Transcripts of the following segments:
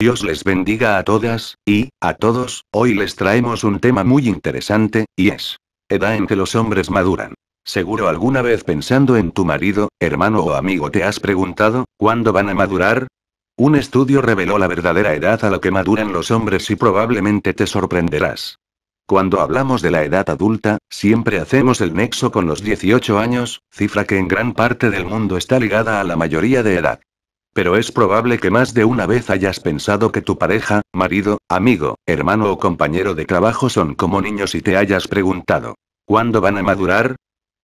Dios les bendiga a todas, y, a todos, hoy les traemos un tema muy interesante, y es. Edad en que los hombres maduran. Seguro alguna vez pensando en tu marido, hermano o amigo te has preguntado, ¿cuándo van a madurar? Un estudio reveló la verdadera edad a la que maduran los hombres y probablemente te sorprenderás. Cuando hablamos de la edad adulta, siempre hacemos el nexo con los 18 años, cifra que en gran parte del mundo está ligada a la mayoría de edad. Pero es probable que más de una vez hayas pensado que tu pareja, marido, amigo, hermano o compañero de trabajo son como niños y te hayas preguntado, ¿cuándo van a madurar?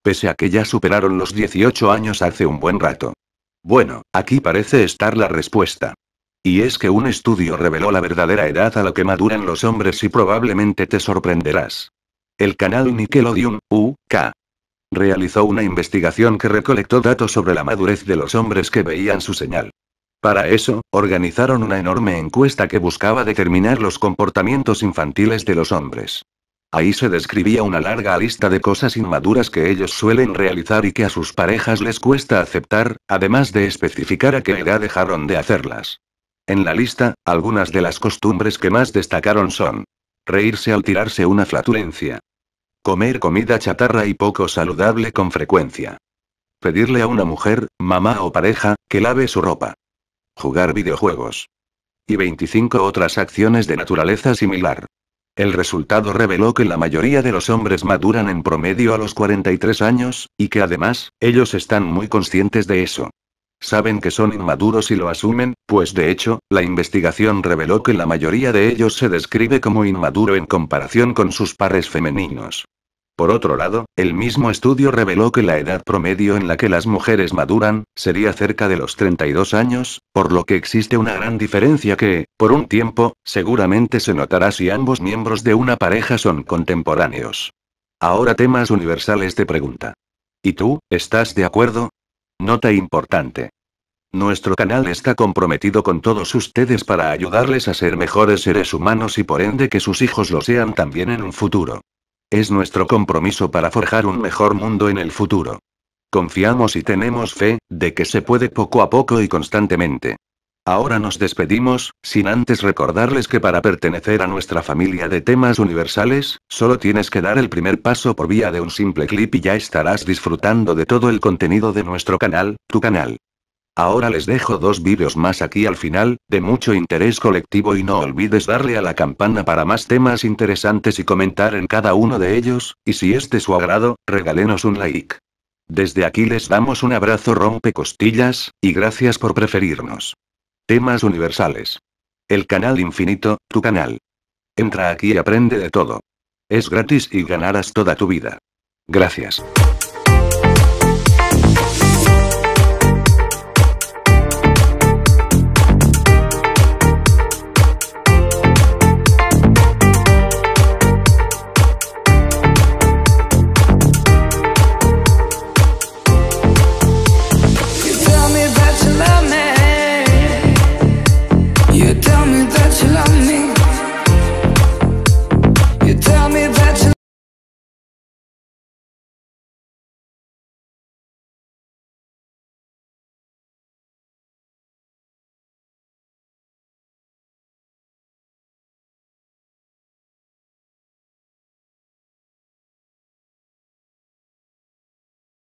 Pese a que ya superaron los 18 años hace un buen rato. Bueno, aquí parece estar la respuesta. Y es que un estudio reveló la verdadera edad a la que maduran los hombres y probablemente te sorprenderás. El canal Nickelodeon, UK, Realizó una investigación que recolectó datos sobre la madurez de los hombres que veían su señal. Para eso, organizaron una enorme encuesta que buscaba determinar los comportamientos infantiles de los hombres. Ahí se describía una larga lista de cosas inmaduras que ellos suelen realizar y que a sus parejas les cuesta aceptar, además de especificar a qué edad dejaron de hacerlas. En la lista, algunas de las costumbres que más destacaron son reírse al tirarse una flatulencia, Comer comida chatarra y poco saludable con frecuencia. Pedirle a una mujer, mamá o pareja, que lave su ropa. Jugar videojuegos. Y 25 otras acciones de naturaleza similar. El resultado reveló que la mayoría de los hombres maduran en promedio a los 43 años, y que además, ellos están muy conscientes de eso. Saben que son inmaduros y lo asumen, pues de hecho, la investigación reveló que la mayoría de ellos se describe como inmaduro en comparación con sus pares femeninos. Por otro lado, el mismo estudio reveló que la edad promedio en la que las mujeres maduran, sería cerca de los 32 años, por lo que existe una gran diferencia que, por un tiempo, seguramente se notará si ambos miembros de una pareja son contemporáneos. Ahora temas universales de pregunta. ¿Y tú, estás de acuerdo? Nota importante. Nuestro canal está comprometido con todos ustedes para ayudarles a ser mejores seres humanos y por ende que sus hijos lo sean también en un futuro. Es nuestro compromiso para forjar un mejor mundo en el futuro. Confiamos y tenemos fe, de que se puede poco a poco y constantemente. Ahora nos despedimos, sin antes recordarles que para pertenecer a nuestra familia de temas universales, solo tienes que dar el primer paso por vía de un simple clip y ya estarás disfrutando de todo el contenido de nuestro canal, tu canal. Ahora les dejo dos vídeos más aquí al final, de mucho interés colectivo y no olvides darle a la campana para más temas interesantes y comentar en cada uno de ellos, y si es de su agrado, regálenos un like. Desde aquí les damos un abrazo rompecostillas, y gracias por preferirnos. Temas universales. El canal infinito, tu canal. Entra aquí y aprende de todo. Es gratis y ganarás toda tu vida. Gracias.